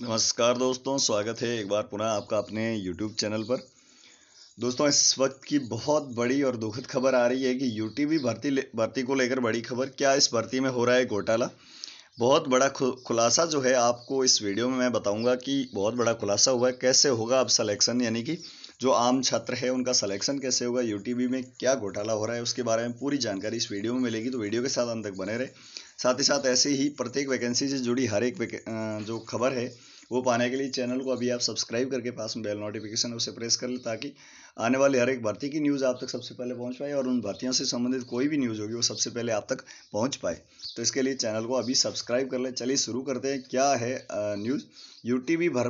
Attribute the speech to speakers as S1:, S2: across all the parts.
S1: नमस्कार दोस्तों स्वागत है एक बार पुनः आपका अपने यूट्यूब चैनल पर दोस्तों इस वक्त की बहुत बड़ी और दुखद खबर आ रही है कि यूटीबी भर्ती भर्ती को लेकर बड़ी खबर क्या इस भर्ती में हो रहा है घोटाला बहुत बड़ा खुलासा जो है आपको इस वीडियो में मैं बताऊंगा कि बहुत बड़ा खुलासा हुआ है कैसे होगा अब सलेक्शन यानी कि जो आम छात्र है उनका सिलेक्शन कैसे होगा यू में क्या घोटाला हो रहा है उसके बारे में पूरी जानकारी इस वीडियो में मिलेगी तो वीडियो के साथ अंत तक बने रहे साथ ही साथ ऐसे ही प्रत्येक वैकेंसी से जुड़ी हर एक जो खबर है वो पाने के लिए चैनल को अभी आप सब्सक्राइब करके पास में बेल नोटिफिकेशन उसे प्रेस कर लें ताकि आने वाली हर एक भर्ती की न्यूज़ आप तक सबसे पहले पहुँच पाए और उन भर्तियों से संबंधित कोई भी न्यूज़ होगी वो सबसे पहले आप तक पहुँच पाए तो इसके लिए चैनल को अभी सब्सक्राइब कर लें चलिए शुरू करते हैं क्या है न्यूज़ यू भर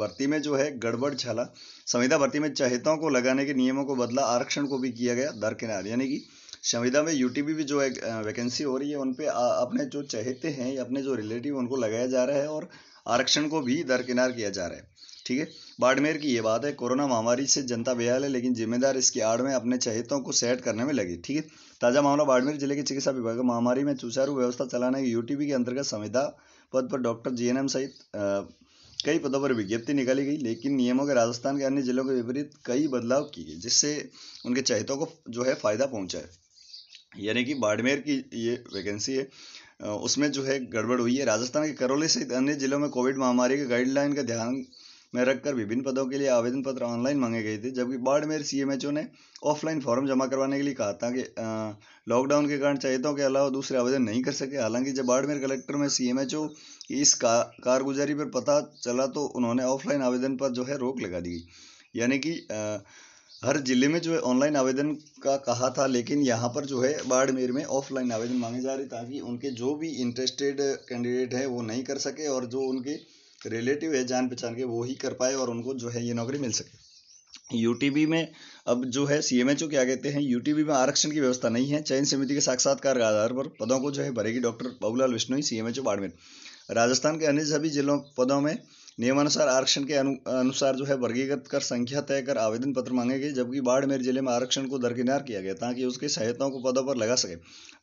S1: भर्ती में जो है गड़बड़ छाला संविदा भर्ती में चहेतों को लगाने के नियमों को बदला आरक्षण को भी किया गया दरकिनार यानी कि संविदा में यूटीबी भी जो वैकेंसी हो रही है उन पे अपने जो चहेते हैं या अपने जो रिलेटिव उनको लगाया जा रहा है और आरक्षण को भी दरकिनार किया जा रहा है ठीक है बाड़मेर की ये बात है कोरोना महामारी से जनता बेहाल है लेकिन जिम्मेदार इसकी आड़ में अपने चहेतों को सेट करने में लगी ठीक है ताज़ा मामला बाड़मेर जिले के चिकित्सा विभाग महामारी में सुचारू व्यवस्था चलाने की यूटीबी के अंतर्गत संविदा पद पर डॉक्टर जीएनएम सहित कई पदों पर विज्ञप्ति निकाली गई लेकिन नियमों के राजस्थान के अन्य जिलों के विपरीत कई बदलाव किए जिससे उनके चहेतों को जो है फायदा पहुंचा है यानी कि बाड़मेर की ये वैकेंसी है उसमें जो है गड़बड़ हुई है राजस्थान के करौली सहित अन्य जिलों में कोविड महामारी के गाइडलाइन का ध्यान में रखकर विभिन्न पदों के लिए आवेदन पत्र ऑनलाइन मांगे गए थे जबकि बाड़मेर सीएमएचओ ने ऑफलाइन फॉर्म जमा करवाने के लिए कहा था कि लॉकडाउन के कारण चयितों के अलावा दूसरे आवेदन नहीं कर सके हालांकि जब बाड़मेर कलेक्टर में सीएमएचओ की इस का, कारगुजारी पर पता चला तो उन्होंने ऑफलाइन आवेदन पर जो है रोक लगा दी यानी कि हर ज़िले में जो है ऑनलाइन आवेदन का कहा था लेकिन यहाँ पर जो है बाड़मेर में ऑफलाइन आवेदन मांगे जा रहे ताकि उनके जो भी इंटरेस्टेड कैंडिडेट हैं वो नहीं कर सके और जो उनके रिलेटिव है जान पहचान के वो ही कर पाए और उनको जो है ये नौकरी मिल सके यूटीबी में अब जो है सी एम क्या कहते हैं यू में आरक्षण की व्यवस्था नहीं है चयन समिति के साक्षात्कार के आधार पर पदों को जो है भरेगी doctor Babulal Vishnu C M Barmer Rajasthan के अन्य सभी जिलों पदों में नियमानुसार आरक्षण के अनु, अनुसार जो है वर्गीकृत कर संख्या तय कर आवेदन पत्र मांगे गए जबकि बाड़मेर जिले में आरक्षण को दरकिनार किया गया ताकि उसके सहायताओं को पदों पर लगा सके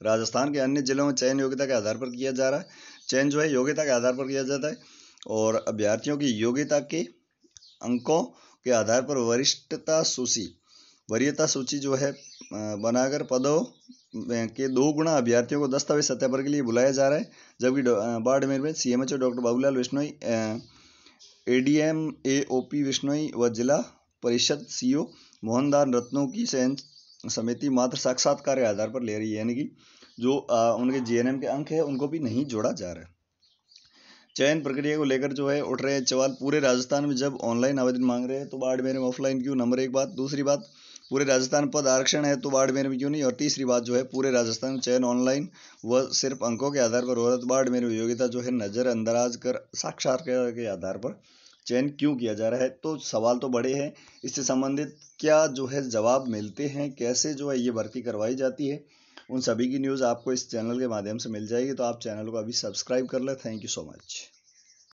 S1: राजस्थान के अन्य जिलों में चयन योग्यता के आधार पर किया जा रहा है चयन जो है योग्यता के आधार पर किया जाता है और अभ्यर्थियों की योग्यता के अंकों के आधार पर वरिष्ठता सूची वरीयता सूची जो है बनाकर पदों के दो गुणा अभ्यर्थियों को दस्तावेज सत्यापन के लिए बुलाया जा रहा है जबकि बाड़मेर में CMHO doctor Babulal Vishnoi ADM AOP Vishnoi व जिला परिषद सी ओ मोहनदान रत्नों की चयन समिति मात्र साक्षात्कार के आधार पर ले रही है यानी कि जो आ, उनके जीएनएम के अंक है उनको भी नहीं जोड़ा जा रहा है चयन प्रक्रिया को लेकर जो है उठ रहे सवाल पूरे राजस्थान में जब ऑनलाइन आवेदन मांग रहे हैं तो बाड़मेर में ऑफलाइन क्यों नंबर एक बात दूसरी बात पूरे राजस्थान पद आरक्षण है तो बाड़मेर में क्यों नहीं और तीसरी बात जो है पूरे राजस्थान में चयन ऑनलाइन व सिर्फ अंकों के आधार पर हो रहा तो बाड़मेर में योग्यता जो है नज़रअंदाज कर साक्षात के आधार पर चयन क्यों किया जा रहा है तो सवाल तो बड़े हैं इससे संबंधित क्या जो है जवाब मिलते हैं कैसे जो है ये भर्ती करवाई जाती है उन सभी की न्यूज़ आपको इस चैनल के माध्यम से मिल जाएगी तो आप चैनल को अभी सब्सक्राइब कर लें थैंक यू सो मच